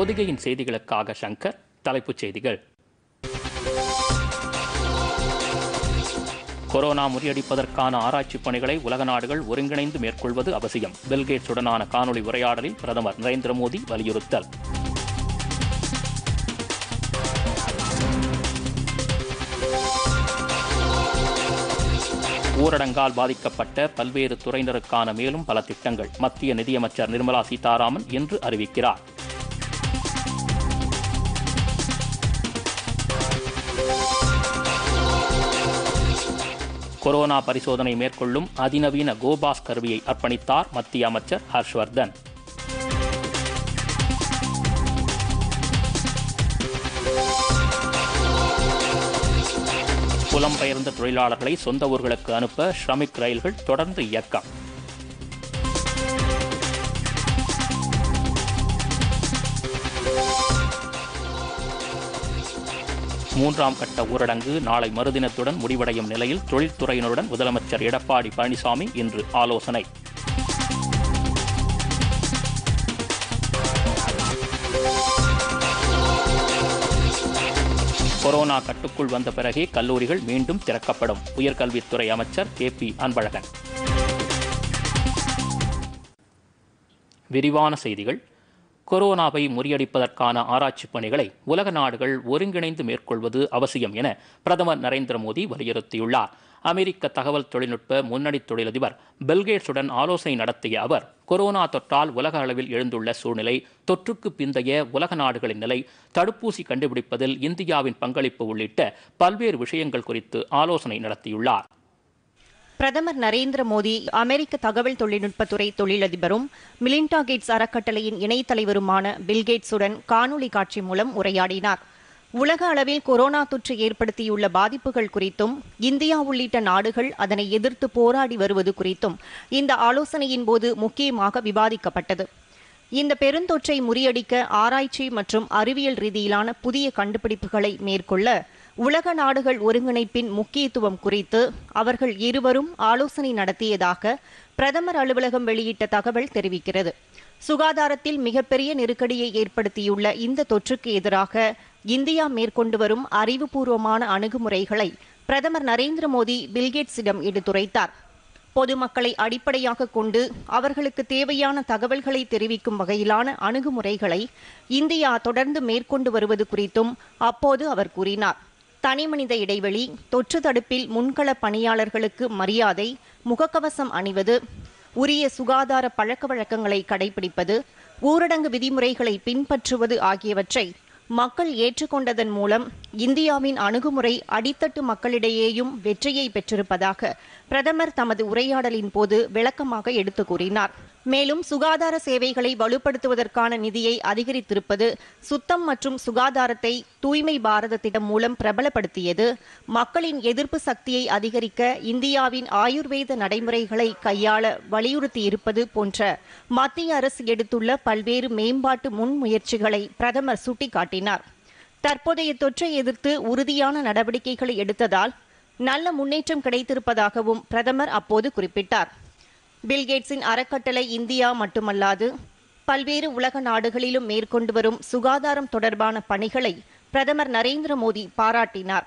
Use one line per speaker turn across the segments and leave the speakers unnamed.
பொதிகையின் செய்திகளுக்காக சங்கர் தலைப்புச் செய்திகள் கொரோனா முறியடிப்பதற்கான ஆராய்ச்சி பணிகளை உலக நாடுகள் ஒருங்கிணைந்து மேற்கொள்வது அவசியம் பில்கேட்ஸுடனான காணொலி உரையாடலில் பிரதமர் நரேந்திர மோடி வலியுறுத்தல் ஊரடங்கால் பாதிக்கப்பட்ட பல்வேறு துறையினருக்கான மேலும் பல திட்டங்கள் மத்திய நிதியமைச்சர் நிர்மலா சீதாராமன் இன்று அறிவிக்கிறார் கொரோனா பரிசோதனை மேற்கொள்ளும் அதிநவீன கோபாஸ் கருவியை அர்ப்பணித்தார் மத்திய அமைச்சர் ஹர்ஷ்வர்தன் புலம்பெயர்ந்த தொழிலாளர்களை சொந்த ஊர்களுக்கு அனுப்ப ஷ்ரமிக் ரயில்கள் தொடர்ந்து இயக்கம் மூன்றாம் கட்ட ஊரடங்கு நாளை மறுதினத்துடன் முடிவடையும் நிலையில் தொழில்துறையினருடன் முதலமைச்சர் எடப்பாடி பழனிசாமி இன்று ஆலோசனை கொரோனா கட்டுக்குள் வந்த பிறகே கல்லூரிகள் மீண்டும் திறக்கப்படும் உயர்கல்வித்துறை அமைச்சர் கே பி அன்பழகன் விரிவான செய்திகள் கொரோனாவை முறியடிப்பதற்கான ஆராய்ச்சி பணிகளை உலக நாடுகள் ஒருங்கிணைந்து மேற்கொள்வது அவசியம் என பிரதமர் நரேந்திர மோடி வலியுறுத்தியுள்ளார் அமெரிக்க தகவல் தொழில்நுட்ப முன்னணி தொழிலதிபர் பில்கேட்ஸுடன் ஆலோசனை நடத்திய அவர் கொரோனா தொற்றால் உலக அளவில் எழுந்துள்ள சூழ்நிலை தொற்றுக்கு பிந்தைய உலக நாடுகளின் நிலை தடுப்பூசி கண்டுபிடிப்பதில் இந்தியாவின் பங்களிப்பு உள்ளிட்ட பல்வேறு விஷயங்கள் குறித்து ஆலோசனை நடத்தியுள்ளார்
பிரதமர் நரேந்திர மோடி அமெரிக்க தகவல் தொழில்நுட்பத்துறை தொழிலதிபரும் மிலிண்டா கேட்ஸ் அறக்கட்டளையின் இணைத் தலைவருமான பில்கேட்ஸுடன் காணொலி காட்சி மூலம் உரையாடினார் உலக அளவில் கொரோனா தொற்று ஏற்படுத்தியுள்ள பாதிப்புகள் குறித்தும் இந்தியா உள்ளிட்ட நாடுகள் அதனை எதிர்த்து போராடி வருவது குறித்தும் இந்த ஆலோசனையின் போது முக்கியமாக விவாதிக்கப்பட்டது இந்த பெருந்தொற்றை முறியடிக்க ஆராய்ச்சி மற்றும் அறிவியல் ரீதியிலான புதிய கண்டுபிடிப்புகளை மேற்கொள்ள உலக நாடுகள் ஒருங்கிணைப்பின் முக்கியத்துவம் குறித்து அவர்கள் இருவரும் ஆலோசனை நடத்தியதாக பிரதமர் அலுவலகம் வெளியிட்ட தகவல் தெரிவிக்கிறது சுகாதாரத்தில் மிகப்பெரிய நெருக்கடியை ஏற்படுத்தியுள்ள இந்த தொற்றுக்கு எதிராக இந்தியா மேற்கொண்டு வரும் அறிவுபூர்வமான அணுகுமுறைகளை பிரதமர் நரேந்திர மோடி பில்கேட்ஸிடம் எடுத்துரைத்தார் பொதுமக்களை அடிப்படையாக கொண்டு அவர்களுக்கு தேவையான தகவல்களை தெரிவிக்கும் வகையிலான அணுகுமுறைகளை இந்தியா தொடர்ந்து மேற்கொண்டு வருவது குறித்தும் அப்போது அவர் கூறினார் தனிமனித இடைவெளி தொற்று தடுப்பில் முன்கள பணியாளர்களுக்கு மரியாதை முகக்கவசம் அணிவது உரிய சுகாதார பழக்க வழக்கங்களை கடைபிடிப்பது ஊரடங்கு விதிமுறைகளை பின்பற்றுவது ஆகியவற்றை மக்கள் ஏற்றுக்கொண்டதன் மூலம் இந்தியாவின் அணுகுமுறை அடித்தட்டு மக்களிடையேயும் வெற்றியை பெற்றிருப்பதாக பிரதமர் தமது உரையாடலின் போது விளக்கமாக எடுத்து கூறினார் மேலும் சுகாதார சேவைகளை வலுப்படுத்துவதற்கான நிதியை அதிகரித்திருப்பது சுத்தம் மற்றும் சுகாதாரத்தை தூய்மை பாரத திட்டம் மூலம் பிரபலப்படுத்தியது மக்களின் எதிர்ப்பு சக்தியை அதிகரிக்க இந்தியாவின் ஆயுர்வேத நடைமுறைகளை கையாள வலியுறுத்தியிருப்பது போன்ற மத்திய அரசு எடுத்துள்ள பல்வேறு மேம்பாட்டு முன்முயற்சிகளை பிரதமர் சுட்டிக்காட்டினார் தற்போதைய தொற்றை எதிர்த்து உறுதியான நடவடிக்கைகளை எடுத்ததால் நல்ல முன்னேற்றம் கிடைத்திருப்பதாகவும் பிரதமர் அப்போது குறிப்பிட்டார் பில்கேட்ஸின் அறக்கட்டளை இந்தியா மட்டுமல்லாது பல்வேறு உலக நாடுகளிலும் மேற்கொண்டு வரும் சுகாதாரம் தொடர்பான பணிகளை பிரதமர் நரேந்திர மோடி பாராட்டினார்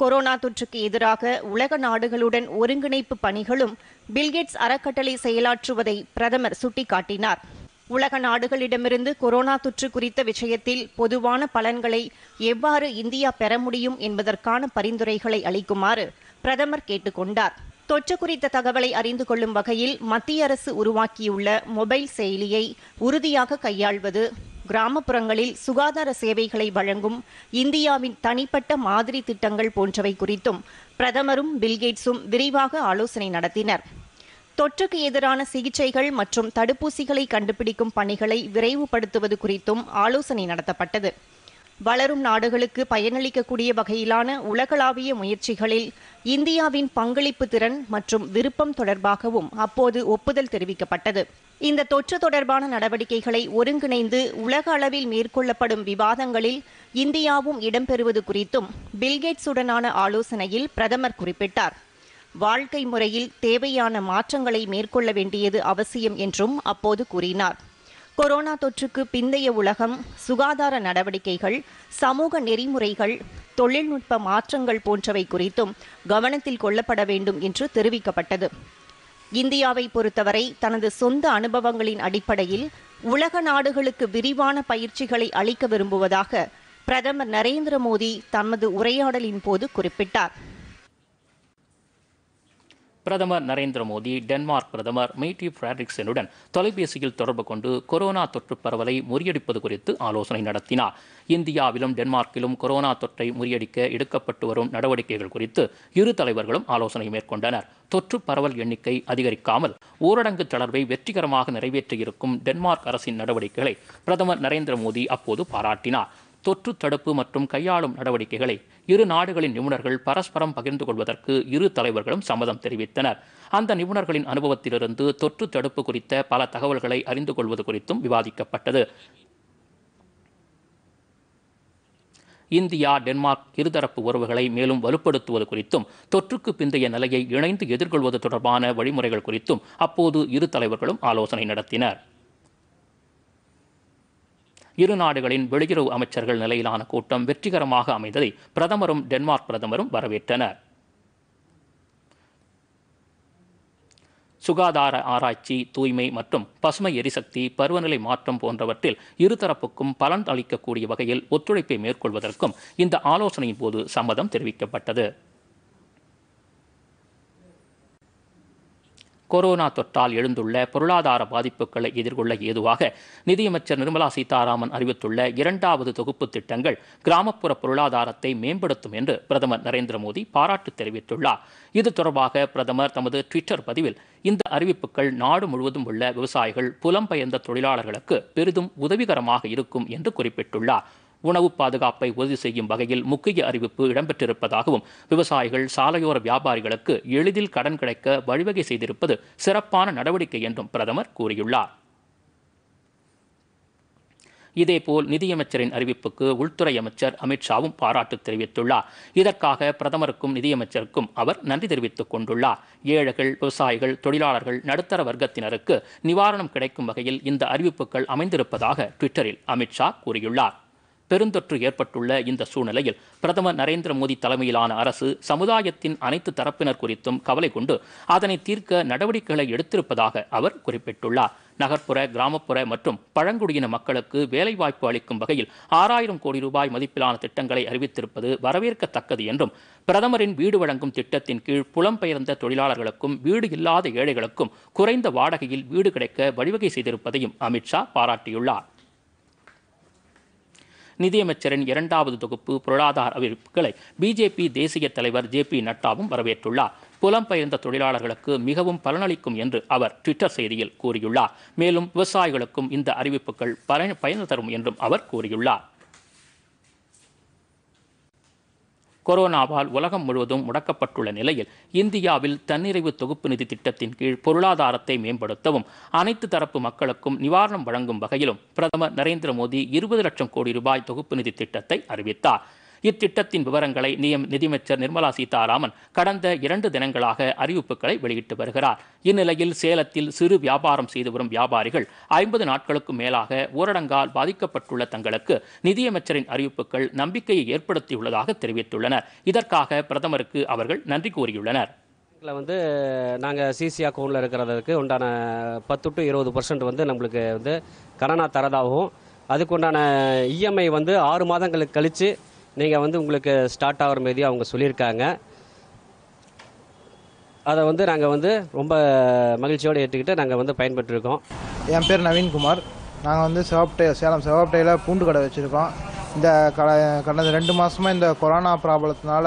கொரோனா தொற்றுக்கு எதிராக உலக நாடுகளுடன் ஒருங்கிணைப்பு பணிகளும் பில்கேட்ஸ் அறக்கட்டளை செயலாற்றுவதை பிரதமர் சுட்டிக்காட்டினார் உலக நாடுகளிடமிருந்து கொரோனா தொற்று குறித்த விஷயத்தில் பொதுவான பலன்களை எவ்வாறு இந்தியா பெற முடியும் என்பதற்கான பரிந்துரைகளை அளிக்குமாறு பிரதமர் கேட்டுக்கொண்டார் தொற்று குறித்த தகவலை அறிந்து கொள்ளும் வகையில் மத்திய அரசு உருவாக்கியுள்ள மொபைல் செயலியை உறுதியாக கையாள்வது கிராமப்புறங்களில் சுகாதார சேவைகளை வழங்கும் இந்தியாவின் தனிப்பட்ட மாதிரி திட்டங்கள் போன்றவை குறித்தும் பிரதமரும் பில்கேட்ஸும் விரிவாக ஆலோசனை நடத்தினர் தொற்றுக்கு எதிரான சிகிச்சைகள் மற்றும் தடுப்பூசிகளை கண்டுபிடிக்கும் பணிகளை விரைவுபடுத்துவது குறித்தும் ஆலோசனை நடத்தப்பட்டது வளரும் நாடுகளுக்கு பயனளிக்கக்கூடிய வகையிலான உலகளாவிய முயற்சிகளில் இந்தியாவின் பங்களிப்பு திறன் மற்றும் விருப்பம் தொடர்பாகவும் அப்போது ஒப்புதல் தெரிவிக்கப்பட்டது இந்த தொற்று தொடர்பான நடவடிக்கைகளை ஒருங்கிணைந்து உலக அளவில் மேற்கொள்ளப்படும் விவாதங்களில் இந்தியாவும் இடம்பெறுவது குறித்தும் பில்கேட்ஸுடனான ஆலோசனையில் பிரதமர் குறிப்பிட்டார் வாழ்க்கை முறையில் தேவையான மாற்றங்களை மேற்கொள்ள வேண்டியது அவசியம் என்றும் அப்போது கூறினார் கொரோனா தொற்றுக்கு பிந்தைய உலகம் சுகாதார நடவடிக்கைகள் சமூக நெறிமுறைகள் தொழில்நுட்ப மாற்றங்கள் போன்றவை குறித்தும் கவனத்தில் கொள்ளப்பட வேண்டும் என்று தெரிவிக்கப்பட்டது இந்தியாவை பொறுத்தவரை தனது சொந்த அனுபவங்களின் அடிப்படையில் உலக நாடுகளுக்கு விரிவான பயிற்சிகளை அளிக்க விரும்புவதாக பிரதமர் நரேந்திர மோடி தமது உரையாடலின் போது குறிப்பிட்டார்
பிரதமர் நரேந்திர மோடி டென்மார்க் பிரதமர் மெய்டி பிராட்ரிக்சனுடன் தொலைபேசியில் தொடர்பு கொண்டு கொரோனா தொற்று பரவலை முறியடிப்பது குறித்து ஆலோசனை நடத்தினார் இந்தியாவிலும் டென்மார்க்கிலும் கொரோனா தொற்றை முறியடிக்க எடுக்கப்பட்டு வரும் நடவடிக்கைகள் குறித்து இரு தலைவர்களும் ஆலோசனை மேற்கொண்டனர் தொற்று பரவல் எண்ணிக்கை அதிகரிக்காமல் ஊரடங்கு தளர்வை வெற்றிகரமாக நிறைவேற்றியிருக்கும் டென்மார்க் அரசின் நடவடிக்கைகளை பிரதமர் நரேந்திர மோடி அப்போது பாராட்டினார் தொற்று தடுப்பு மற்றும் கையாளும் நடவடிக்கைகளை இரு நாடுகளின் நிபுணர்கள் பரஸ்பரம் பகிர்ந்து கொள்வதற்கு இரு தலைவர்களும் சம்மதம் தெரிவித்தனர் அந்த நிபுணர்களின் அனுபவத்திலிருந்து தொற்று தடுப்பு குறித்த பல தகவல்களை அறிந்து கொள்வது குறித்தும் விவாதிக்கப்பட்டது இந்தியா டென்மார்க் இருதரப்பு உறவுகளை மேலும் வலுப்படுத்துவது குறித்தும் தொற்றுக்கு பிந்தைய நிலையை இணைந்து எதிர்கொள்வது தொடர்பான வழிமுறைகள் குறித்தும் அப்போது இரு தலைவர்களும் ஆலோசனை நடத்தினர் இரு நாடுகளின் வெளியுறவு அமைச்சர்கள் நிலையிலான கூட்டம் வெற்றிகரமாக அமைந்ததை பிரதமரும் டென்மார்க் பிரதமரும் வரவேற்றனர் சுகாதார ஆராய்ச்சி தூய்மை மற்றும் பசுமை எரிசக்தி பருவநிலை மாற்றம் போன்றவற்றில் இருதரப்புக்கும் பலன் அளிக்கக்கூடிய வகையில் ஒத்துழைப்பை மேற்கொள்வதற்கும் இந்த ஆலோசனையின் போது சம்மதம் தெரிவிக்கப்பட்டது கொரோனா தொற்றால் எழுந்துள்ள பொருளாதார பாதிப்புகளை எதிர்கொள்ள ஏதுவாக நிதியமைச்சர் நிர்மலா சீதாராமன் அறிவித்துள்ள இரண்டாவது தொகுப்பு திட்டங்கள் கிராமப்புற பொருளாதாரத்தை மேம்படுத்தும் என்று பிரதமர் நரேந்திர மோடி பாராட்டு தெரிவித்துள்ளார் இது தொடர்பாக பிரதமர் தமது ட்விட்டர் பதிவில் இந்த அறிவிப்புகள் நாடு முழுவதும் உள்ள விவசாயிகள் புலம்பெயர்ந்த தொழிலாளர்களுக்கு பெரிதும் உதவிகரமாக இருக்கும் என்று குறிப்பிட்டுள்ளார் உணவு பாதுகாப்பை உறுதி செய்யும் வகையில் முக்கிய அறிவிப்பு இடம்பெற்றிருப்பதாகவும் விவசாயிகள் சாலையோர வியாபாரிகளுக்கு எளிதில் கடன் கிடைக்க வழிவகை செய்திருப்பது சிறப்பான நடவடிக்கை என்றும் பிரதமர் கூறியுள்ளார் இதேபோல் நிதியமைச்சரின் அறிவிப்புக்கு உள்துறை அமைச்சர் அமித்ஷாவும் பாராட்டு தெரிவித்துள்ளார் இதற்காக பிரதமருக்கும் நிதியமைச்சருக்கும் அவர் நன்றி தெரிவித்துக் கொண்டுள்ளார் ஏழைகள் விவசாயிகள் தொழிலாளர்கள் நடுத்தர வர்க்கத்தினருக்கு நிவாரணம் கிடைக்கும் வகையில் இந்த அறிவிப்புகள் அமைந்திருப்பதாக ட்விட்டரில் அமித்ஷா கூறியுள்ளார் பெருந்தொற்று ஏற்பட்டுள்ள இந்த சூழ்நிலையில் பிரதமர் நரேந்திர மோடி தலைமையிலான அரசு சமுதாயத்தின் அனைத்து தரப்பினர் குறித்தும் கவலை கொண்டு அதனை தீர்க்க நடவடிக்கைகளை எடுத்திருப்பதாக அவர் குறிப்பிட்டுள்ளார் நகர்ப்புற கிராமப்புற மற்றும் பழங்குடியின மக்களுக்கு வேலைவாய்ப்பு அளிக்கும் வகையில் ஆறாயிரம் கோடி ரூபாய் மதிப்பிலான திட்டங்களை அறிவித்திருப்பது வரவேற்கத்தக்கது என்றும் பிரதமரின் வீடு வழங்கும் திட்டத்தின் கீழ் புலம்பெயர்ந்த தொழிலாளர்களுக்கும் வீடு இல்லாத ஏழைகளுக்கும் குறைந்த வாடகையில் வீடு கிடைக்க வழிவகை செய்திருப்பதையும் அமித்ஷா பாராட்டியுள்ளார் நிதியமைச்சரின் இரண்டாவது தொகுப்பு பொருளாதார அறிவிப்புகளை பிஜேபி தேசிய தலைவர் ஜே பி நட்டாவும் வரவேற்றுள்ளார் புலம்பெயர்ந்த தொழிலாளர்களுக்கு மிகவும் பலனளிக்கும் என்று அவர் ட்விட்டர் செய்தியில் கூறியுள்ளார் மேலும் விவசாயிகளுக்கும் இந்த அறிவிப்புகள் பயன் தரும் என்றும் அவர் கூறியுள்ளார் கொரோனாவால் உலகம் முழுவதும் முடக்கப்பட்டுள்ள நிலையில் இந்தியாவில் தன்னிறைவு தொகுப்பு நிதி திட்டத்தின் கீழ் பொருளாதாரத்தை மேம்படுத்தவும் அனைத்து தரப்பு மக்களுக்கும் நிவாரணம் வழங்கும் வகையிலும் பிரதமர் நரேந்திர மோடி இருபது லட்சம் கோடி ரூபாய் தொகுப்பு நிதி திட்டத்தை அறிவித்தார் இத்திட்டத்தின் விவரங்களை நியம் நிதியமைச்சர் நிர்மலா சீதாராமன் கடந்த இரண்டு தினங்களாக அறிவிப்புகளை வெளியிட்டு வருகிறார் இந்நிலையில் சேலத்தில் சிறு வியாபாரம் செய்து வரும் வியாபாரிகள் ஐம்பது நாட்களுக்கும் மேலாக ஊரடங்கால் பாதிக்கப்பட்டுள்ள தங்களுக்கு நிதியமைச்சரின் அறிவிப்புகள் நம்பிக்கையை ஏற்படுத்தியுள்ளதாக தெரிவித்துள்ளனர் இதற்காக பிரதமருக்கு அவர்கள் நன்றி கூறியுள்ளனர் இதில் வந்து நாங்கள் சிசி அக்கௌண்ட்டில் இருக்கிறதுக்கு உண்டான பத்து டு இருபது பர்சன்ட் வந்து நம்மளுக்கு வந்து கடனாக தரதாகவும் அதுக்குண்டான இஎம்ஐ e வந்து ஆறு மாதங்களுக்கு கழித்து நீங்கள் வந்து உங்களுக்கு ஸ்டார்ட் ஆகிற மாரி அவங்க சொல்லியிருக்காங்க அதை வந்து நாங்கள் வந்து ரொம்ப மகிழ்ச்சியோடு ஏற்றுக்கிட்டு நாங்கள் வந்து பயன்பெற்றிருக்கோம்
என் பேர் நவீன்குமார் நாங்கள் வந்து சிவப்டை சேலம் சிவப்டையில் பூண்டு கடை வச்சுருக்கோம் இந்த கடந்த ரெண்டு மாதமாக இந்த கொரோனா ப்ராப்ளத்தினால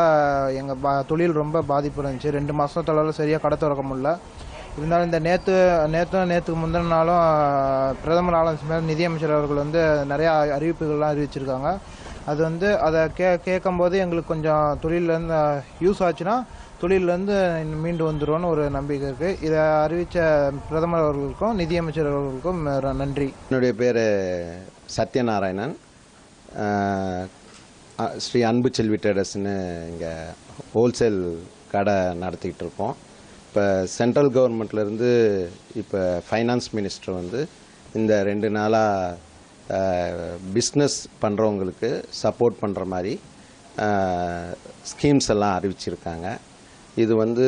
எங்கள் பா தொழில் ரொம்ப பாதிப்பு இருந்துச்சு ரெண்டு மாதத்தளவில் சரியாக கடை திறக்க முடில இருந்தாலும் இந்த நேற்று நேற்று நேற்றுக்கு முந்தின நாளும் பிரதமர் ஆலோசனை நிதியமைச்சர் அவர்கள் வந்து நிறையா அறிவிப்புகள்லாம் அறிவிச்சிருக்காங்க அது வந்து அதை கே கேட்கும்போது எங்களுக்கு கொஞ்சம் தொழிலேருந்து யூஸ் ஆச்சுன்னா தொழிலேருந்து மீண்டு வந்துடுவோன்னு ஒரு நம்பிக்கை இருக்குது இதை அறிவித்த பிரதமர் அவர்களுக்கும் நிதியமைச்சர் அவர்களுக்கும் நன்றி என்னுடைய பேர் சத்யநாராயணன் ஸ்ரீ அன்பு செல்வி ட்ரேடர்ஸ்னு இங்கே ஹோல்சேல் கடை நடத்திக்கிட்டு இருக்கோம் இப்போ சென்ட்ரல் கவர்மெண்ட்லேருந்து இப்போ ஃபைனான்ஸ் மினிஸ்டர் வந்து இந்த ரெண்டு நாளாக பிஸ்னஸ் பண்ணுறவங்களுக்கு சப்போர்ட் பண்ணுற மாதிரி ஸ்கீம்ஸ் எல்லாம் அறிவிச்சிருக்காங்க இது வந்து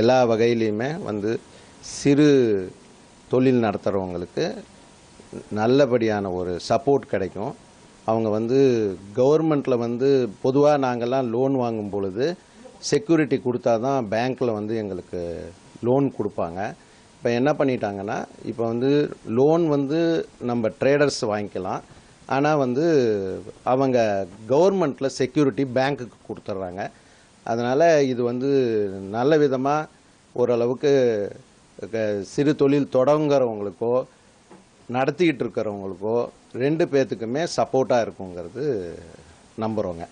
எல்லா வகையிலையுமே வந்து சிறு தொழில் நடத்துகிறவங்களுக்கு நல்லபடியான ஒரு சப்போர்ட் கிடைக்கும் அவங்க வந்து கவர்மெண்ட்டில் வந்து பொதுவாக நாங்கள்லாம் லோன் வாங்கும் பொழுது செக்யூரிட்டி கொடுத்தா தான் பேங்க்கில் வந்து எங்களுக்கு லோன் கொடுப்பாங்க இப்போ என்ன பண்ணிட்டாங்கன்னா இப்போ வந்து லோன் வந்து நம்ம ட்ரேடர்ஸ் வாங்கிக்கலாம் ஆனால் வந்து அவங்க கவர்மெண்ட்டில் செக்யூரிட்டி பேங்க்குக்கு கொடுத்துட்றாங்க அதனால் இது வந்து நல்ல விதமாக ஓரளவுக்கு சிறு தொழில் தொடங்குறவங்களுக்கோ நடத்திக்கிட்டு இருக்கிறவங்களுக்கோ ரெண்டு பேர்த்துக்குமே சப்போர்ட்டாக இருக்குங்கிறது நம்புகிறோங்க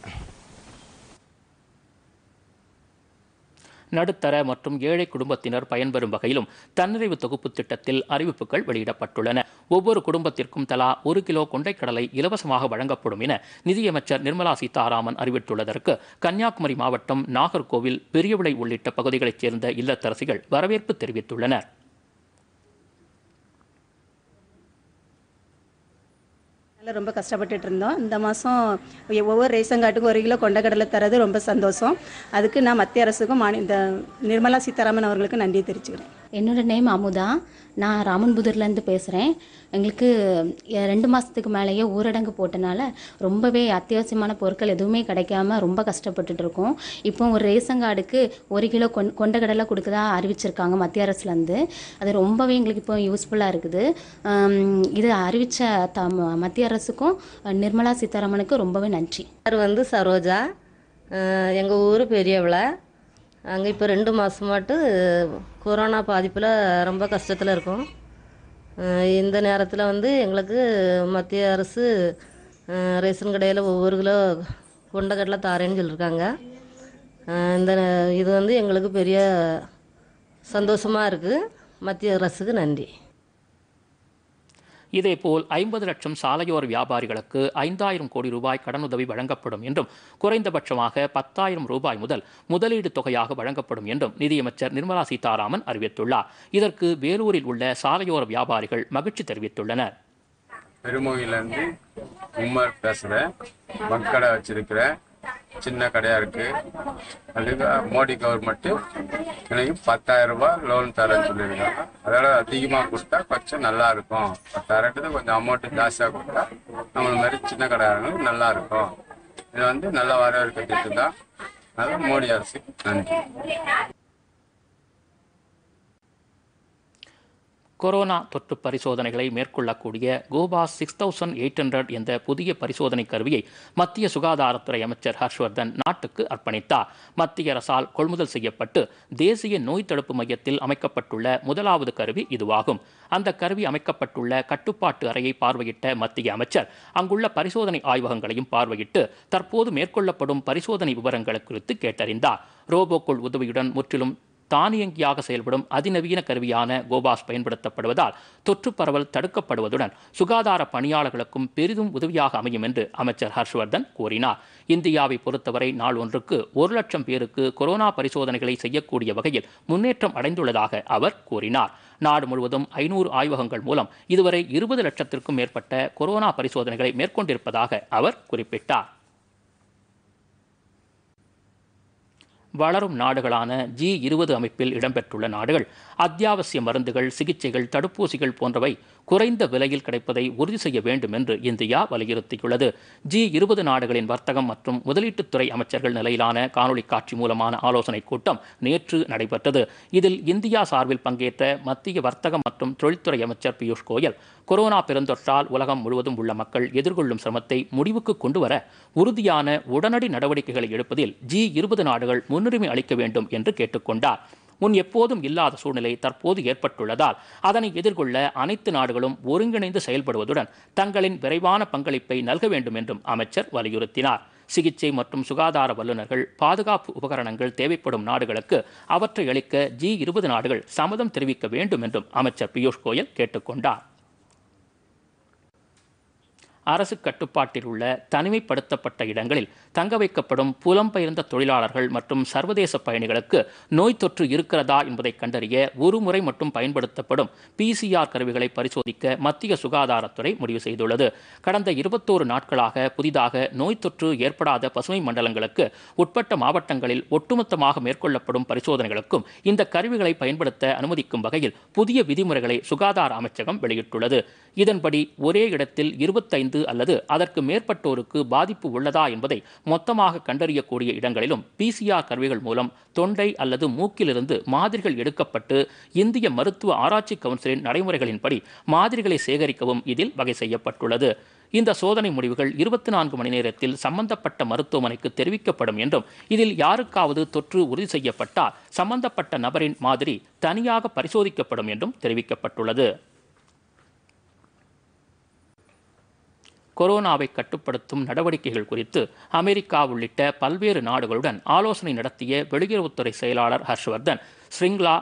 நடுத்தர மற்றும் ஏழை குடும்பத்தினர் பயன்பெறும் வகையிலும் தன்னிறைவு தொகுப்பு திட்டத்தில் அறிவிப்புகள் வெளியிடப்பட்டுள்ளன ஒவ்வொரு குடும்பத்திற்கும் தலா ஒரு கிலோ கொண்டைக்கடலை இலவசமாக வழங்கப்படும் என நிதியமைச்சர் நிர்மலா சீதாராமன் அறிவித்துள்ளதற்கு கன்னியாகுமரி மாவட்டம் நாகர்கோவில் பெரியவிளை உள்ளிட்ட பகுதிகளைச் சேர்ந்த இல்லத்தரசிகள் வரவேற்பு தெரிவித்துள்ளனர்
நல்லா ரொம்ப கஷ்டப்பட்டுட்டு இருந்தோம் இந்த மாதம் ஒவ்வொரு ரேஷன் கார்டுக்கும் ஒரு கிலோ கொண்டக்கடலை தரது ரொம்ப சந்தோஷம் அதுக்கு நான் மத்திய அரசுக்கும் மாநில இந்த நிர்மலா சீதாராமன் அவர்களுக்கு நன்றி தெரிவிச்சுக்கிறேன்
என்னோடய நேம் அமுதா நான் ராமன்புதூர்லேருந்து பேசுகிறேன் எங்களுக்கு ரெண்டு மாதத்துக்கு மேலேயே ஊரடங்கு போட்டனால ரொம்பவே அத்தியாவசியமான பொருட்கள் எதுவுமே கிடைக்காம ரொம்ப கஷ்டப்பட்டுட்டு இருக்கோம் இப்போ ஒரு ரேஷன் கார்டுக்கு ஒரு கிலோ கொண் கொண்டக்கடலை கொடுக்குதா அறிவிச்சிருக்காங்க மத்திய அரசுலேருந்து அது ரொம்பவே எங்களுக்கு இப்போ யூஸ்ஃபுல்லாக இருக்குது இது அறிவித்த த மத்திய
அரசுக்கும் நிர்மலா சீதாராமனுக்கும் ரொம்பவே நன்றி சார் வந்து சரோஜா எங்கள் ஊர் பெரியவளை அங்கே இப்போ ரெண்டு மாதம் மட்டும் கொரோனா பாதிப்பில் ரொம்ப கஷ்டத்தில் இருக்கோம் இந்த நேரத்தில் வந்து எங்களுக்கு மத்திய அரசு ரேஷன் கடையில் ஒவ்வொரு கிலோ கொண்டக்கடலை தாரேன்னு சொல்லியிருக்காங்க இந்த இது வந்து எங்களுக்கு பெரிய சந்தோஷமாக இருக்குது மத்திய அரசுக்கு நன்றி
இதேபோல் ஐம்பது லட்சம் சாலையோர வியாபாரிகளுக்கு ஐந்தாயிரம் கோடி ரூபாய் கடனுதவி வழங்கப்படும் என்றும் குறைந்தபட்சமாக பத்தாயிரம் ரூபாய் முதல் முதலீடு தொகையாக வழங்கப்படும் என்றும் நிதியமைச்சர் நிர்மலா சீதாராமன் அறிவித்துள்ளார் இதற்கு வேலூரில் உள்ள சாலையோர வியாபாரிகள் மகிழ்ச்சி தெரிவித்துள்ளனர்
பெருமொழியிலிருந்து உம்மர் பேசுகிறேன் மக்களை வச்சிருக்கிறேன் சின்ன கடையாக இருக்குது அதுக்கு மோடி கவர்மெண்ட்டு எனக்கு பத்தாயிரம் ரூபாய் லோன் தரேன்னு சொல்லியிருக்காங்க அதோட அதிகமாக கொடுத்தா கொஞ்சம் நல்லா இருக்கும் பத்தாயிரத்துக்கு கொஞ்சம் அமௌண்ட்டு ஜாஸ்தியாக கொடுத்தா நம்மள மாதிரி சின்ன இருந்தாலும் நல்லா இருக்கும் இது வந்து நல்ல வரவேற்க திட்டம் தான்
அது மோடி அரசுக்கு நன்றி கொரோனா தொற்று பரிசோதனைகளை மேற்கொள்ளக்கூடிய Cobas six thousand eight hundred என்ற புதிய பரிசோதனை கருவியை மத்திய சுகாதாரத்துறை அமைச்சர் ஹர்ஷ்வர்தன் நாட்டுக்கு அர்ப்பணித்தார் மத்திய அரசால் கொள்முதல் செய்யப்பட்டு தேசிய நோய் தடுப்பு மையத்தில் அமைக்கப்பட்டுள்ள முதலாவது கருவி இதுவாகும் அந்த கருவி அமைக்கப்பட்டுள்ள கட்டுப்பாட்டு அறையை பார்வையிட்ட மத்திய அமைச்சர் அங்குள்ள பரிசோதனை ஆய்வகங்களையும் பார்வையிட்டு தற்போது மேற்கொள்ளப்படும் பரிசோதனை விவரங்கள் குறித்து கேட்டறிந்தார் ரோபோக்கள் உதவியுடன் முற்றிலும் தானியங்கியாக செயல்படும் அதிநவீன கருவியான கோபாஸ் பயன்படுத்தப்படுவதால் தொற்று பரவல் தடுக்கப்படுவதுடன் சுகாதார பணியாளர்களுக்கும் பெரிதும் உதவியாக அமையும் என்று அமைச்சர் ஹர்ஷ்வர்தன் கூறினார் இந்தியாவை பொறுத்தவரை நாள் ஒன்றுக்கு ஒரு லட்சம் பேருக்கு கொரோனா பரிசோதனைகளை செய்யக்கூடிய வகையில் முன்னேற்றம் அடைந்துள்ளதாக அவர் கூறினார் நாடு முழுவதும் ஐநூறு ஆய்வகங்கள் மூலம் இதுவரை இருபது லட்சத்திற்கும் மேற்பட்ட கொரோனா பரிசோதனைகளை மேற்கொண்டிருப்பதாக அவர் குறிப்பிட்டார் வளரும் நாடுகளான ஜி இருபது அமைப்பில் இடம்பெற்றுள்ள நாடுகள் அத்தியாவசிய மருந்துகள் சிகிச்சைகள் தடுப்பூசிகள் போன்றவை குறைந்த விலையில் கிடைப்பதை உறுதி செய்ய வேண்டும் என்று இந்தியா வலியுறுத்தியுள்ளது ஜி இருபது நாடுகளின் வர்த்தகம் மற்றும் முதலீட்டுத்துறை அமைச்சர்கள் நிலையிலான காணொலி காட்சி மூலமான ஆலோசனைக் கூட்டம் நேற்று நடைபெற்றது இதில் இந்தியா சார்பில் பங்கேற்ற மத்திய வர்த்தகம் மற்றும் தொழில்துறை அமைச்சர் பியூஷ் கோயல் கொரோனா பெருந்தொற்றால் உலகம் முழுவதும் உள்ள மக்கள் எதிர்கொள்ளும் சிரமத்தை முடிவுக்கு கொண்டுவர உறுதியான உடனடி நடவடிக்கைகளை எடுப்பதில் ஜி இருபது நாடுகள் முன்னுரிமை அளிக்க வேண்டும் என்று கேட்டுக்கொண்டார் முன் எப்போதும் இல்லாத சூழ்நிலை தற்போது ஏற்பட்டுள்ளதால் அதனை எதிர்கொள்ள அனைத்து நாடுகளும் ஒருங்கிணைந்து செயல்படுவதுடன் தங்களின் விரைவான பங்களிப்பை நல்க வேண்டும் என்றும் அமைச்சர் வலியுறுத்தினார் சிகிச்சை மற்றும் சுகாதார வல்லுநர்கள் பாதுகாப்பு உபகரணங்கள் தேவைப்படும் நாடுகளுக்கு அவற்றை அளிக்க ஜி இருபது நாடுகள் சம்மதம் தெரிவிக்க வேண்டும் என்றும் அமைச்சர் பியூஷ் கோயல் கேட்டுக்கொண்டார் அரசு கட்டுப்பாட்டில் உள்ள தனிமைப்படுத்தப்பட்ட இடங்களில் தங்க வைக்கப்படும் புலம்பெயர்ந்த தொழிலாளர்கள் மற்றும் சர்வதேச பயணிகளுக்கு நோய் தொற்று இருக்கிறதா என்பதை கண்டறிய ஒருமுறை மட்டும் பயன்படுத்தப்படும் பிசிஆர் கருவிகளை பரிசோதிக்க மத்திய சுகாதாரத்துறை முடிவு செய்துள்ளது கடந்த இருபத்தோரு நாட்களாக புதிதாக நோய் தொற்று ஏற்படாத பசுமை மண்டலங்களுக்கு உட்பட்ட மாவட்டங்களில் ஒட்டுமொத்தமாக மேற்கொள்ளப்படும் பரிசோதனைகளுக்கும் இந்த கருவிகளை பயன்படுத்த அனுமதிக்கும் வகையில் புதிய விதிமுறைகளை சுகாதார அமைச்சகம் வெளியிட்டுள்ளது இதன்படி ஒரே இடத்தில் இருபத்தைந்து அல்லது அதற்கு மேற்பட்டோருக்கு பாதிப்பு உள்ளதா என்பதை மொத்தமாக கண்டறியக்கூடிய இடங்களிலும் பிசிஆர் கருவிகள் மூலம் தொண்டை அல்லது மூக்கிலிருந்து மாதிரிகள் எடுக்கப்பட்டு இந்திய மருத்துவ ஆராய்ச்சி கவுன்சிலின் நடைமுறைகளின்படி மாதிரிகளை சேகரிக்கவும் இதில் வகை செய்யப்பட்டுள்ளது இந்த சோதனை முடிவுகள் இருபத்தி நான்கு மணி நேரத்தில் சம்பந்தப்பட்ட மருத்துவமனைக்கு தெரிவிக்கப்படும் என்றும் இதில் யாருக்காவது தொற்று உறுதி செய்யப்பட்டால் சம்பந்தப்பட்ட நபரின் மாதிரி தனியாக பரிசோதிக்கப்படும் என்றும் தெரிவிக்கப்பட்டுள்ளது கொரோனாவை கட்டுப்படுத்தும் நடவடிக்கைகள் குறித்து அமெரிக்கா உள்ளிட்ட பல்வேறு நாடுகளுடன் ஆலோசனை நடத்திய வெளியுறவுத்துறை செயலாளர் ஹர்ஷ்வர்தன் ஸ்ரிங்லா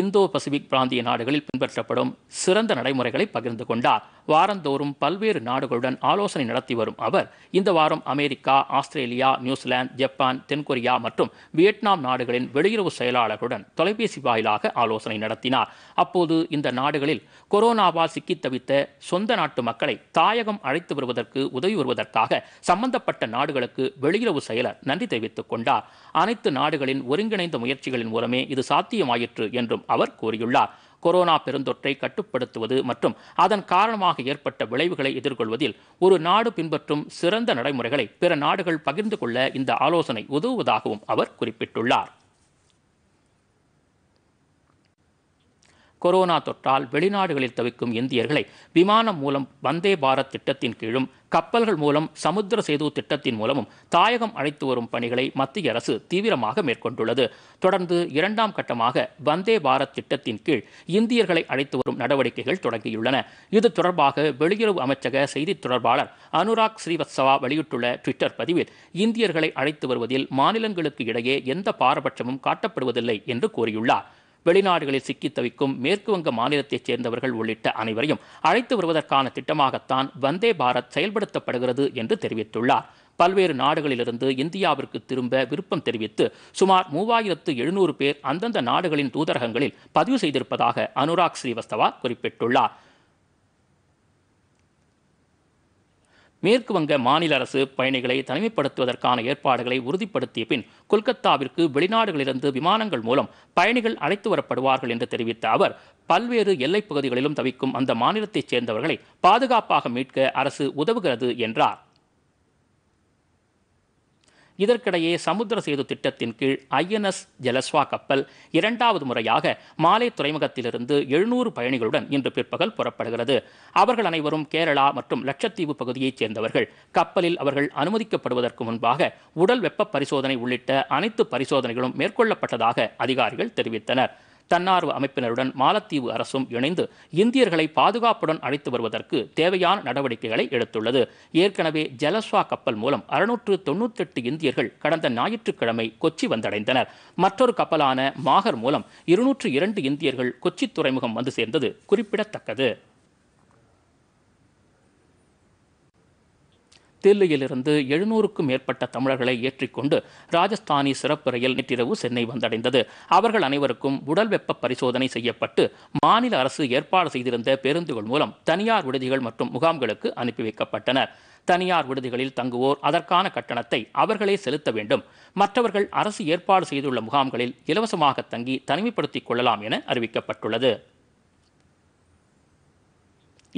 இந்தோ பசிபிக் பிராந்திய நாடுகளில் பின்பற்றப்படும் சிறந்த நடைமுறைகளை பகிர்ந்து கொண்டார் வாரந்தோறும் பல்வேறு நாடுகளுடன் ஆலோசனை நடத்தி வரும் அவர் இந்த வாரம் அமெரிக்கா ஆஸ்திரேலியா நியூசிலாந்து ஜப்பான் தென்கொரியா மற்றும் வியட்நாம் நாடுகளின் வெளியுறவு செயலாளர்களுடன் தொலைபேசி வாயிலாக ஆலோசனை நடத்தினார் அப்போது இந்த நாடுகளில் கொரோனாவால் சிக்கி தவித்த சொந்த நாட்டு மக்களை தாயகம் அழைத்து வருவதற்கு உதவி வருவதற்காக சம்பந்தப்பட்ட நாடுகளுக்கு வெளியுறவு செயலர் நன்றி தெரிவித்துக் கொண்டார் அனைத்து நாடுகளின் ஒருங்கிணைந்த முயற்சிகளின் மூலமே இது சாத்தியமாயிற்று என்றும் அவர் கூறியுள்ளார் கொரோனா பெருந்தொற்றை கட்டுப்படுத்துவது மற்றும் அதன் காரணமாக ஏற்பட்ட விளைவுகளை எதிர்கொள்வதில் ஒரு நாடு பின்பற்றும் சிறந்த நடைமுறைகளை பிற நாடுகள் பகிர்ந்து கொள்ள இந்த ஆலோசனை உதவுவதாகவும் அவர் குறிப்பிட்டுள்ளார் கொரோனா தொற்றால் வெளிநாடுகளில் தவிக்கும் இந்தியர்களை விமானம் மூலம் வந்தே பாரத் திட்டத்தின் கீழும் கப்பல்கள் மூலம் சமுத்திர சேது திட்டத்தின் மூலமும் தாயகம் அழைத்து வரும் பணிகளை மத்திய அரசு தீவிரமாக மேற்கொண்டுள்ளது தொடர்ந்து இரண்டாம் கட்டமாக வந்தே பாரத் திட்டத்தின் கீழ் இந்தியர்களை அழைத்து வரும் நடவடிக்கைகள் தொடங்கியுள்ளன இது தொடர்பாக வெளியுறவு அமைச்சக செய்தி தொடர்பாளர் அனுராக் ஸ்ரீவத்சவா வெளியிட்டுள்ள ட்விட்டர் பதிவில் இந்தியர்களை அழைத்து வருவதில் மாநிலங்களுக்கு இடையே எந்த பாரபட்சமும் காட்டப்படுவதில்லை என்று கூறியுள்ளார் வெளிநாடுகளில் சிக்கி தவிக்கும் மேற்கு வங்க மாநிலத்தைச் சேர்ந்தவர்கள் உள்ளிட்ட அனைவரையும் அழைத்து வருவதற்கான திட்டமாகத்தான் வந்தே பாரத் செயல்படுத்தப்படுகிறது என்று தெரிவித்துள்ளார் பல்வேறு நாடுகளிலிருந்து இந்தியாவிற்கு திரும்ப விருப்பம் தெரிவித்து சுமார் மூவாயிரத்து எழுநூறு பேர் அந்தந்த நாடுகளின் தூதரகங்களில் பதிவு செய்திருப்பதாக அனுராக் ஸ்ரீவஸ்தவா குறிப்பிட்டுள்ளார் மேற்கு வங்க மாநில அரசு பயணிகளை தனிமைப்படுத்துவதற்கான ஏற்பாடுகளை உறுதிப்படுத்திய பின் கொல்கத்தாவிற்கு வெளிநாடுகளிலிருந்து விமானங்கள் மூலம் பயணிகள் அழைத்து வரப்படுவார்கள் என்று தெரிவித்த அவர் பல்வேறு எல்லைப் பகுதிகளிலும் தவிக்கும் அந்த மாநிலத்தைச் சேர்ந்தவர்களை பாதுகாப்பாக மீட்க அரசு உதவுகிறது என்றார் இதற்கிடையே சமுத்திர சேது திட்டத்தின் கீழ் ஐஎன்எஸ் ஜலஸ்வா கப்பல் இரண்டாவது முறையாக மாலை துறைமுகத்திலிருந்து எழுநூறு பயணிகளுடன் இன்று பிற்பகல் புறப்படுகிறது அவர்கள் அனைவரும் கேரளா மற்றும் லட்சத்தீவு பகுதியைச் சேர்ந்தவர்கள் கப்பலில் அவர்கள் அனுமதிக்கப்படுவதற்கு முன்பாக உடல் வெப்ப பரிசோதனை உள்ளிட்ட அனைத்து பரிசோதனைகளும் மேற்கொள்ளப்பட்டதாக அதிகாரிகள் தெரிவித்தனர் தன்னார்வ அமைப்பினருடன் மாலத்தீவு அரசும் இணைந்து இந்தியர்களை பாதுகாப்புடன் அழைத்து வருவதற்கு தேவையான நடவடிக்கைகளை எடுத்துள்ளது ஏற்கனவே ஜலஸ்வா கப்பல் மூலம் அறுநூற்று தொன்னூத்தெட்டு இந்தியர்கள் கடந்த ஞாயிற்றுக்கிழமை கொச்சி வந்தடைந்தனர் மற்றொரு கப்பலான மாகர் மூலம் இருநூற்று இரண்டு இந்தியர்கள் கொச்சி துறைமுகம் வந்து சேர்ந்தது குறிப்பிடத்தக்கது தில்லியிலிருந்து எழுநூறுக்கும் மேற்பட்ட தமிழர்களை ஏற்றிக்கொண்டு ராஜஸ்தானி சிறப்பு ரயில் நேற்றிரவு சென்னை வந்தடைந்தது அவர்கள் அனைவருக்கும் உடல் வெப்ப பரிசோதனை செய்யப்பட்டு மாநில அரசு ஏற்பாடு செய்திருந்த பேருந்துகள் மூலம் தனியார் விடுதிகள் மற்றும் முகாம்களுக்கு அனுப்பி வைக்கப்பட்டனர் தனியார் விடுதிகளில் தங்குவோர் அதற்கான கட்டணத்தை அவர்களே செலுத்த வேண்டும் மற்றவர்கள் அரசு ஏற்பாடு செய்துள்ள முகாம்களில் இலவசமாக தங்கி தனிமைப்படுத்திக் கொள்ளலாம் என அறிவிக்கப்பட்டுள்ளது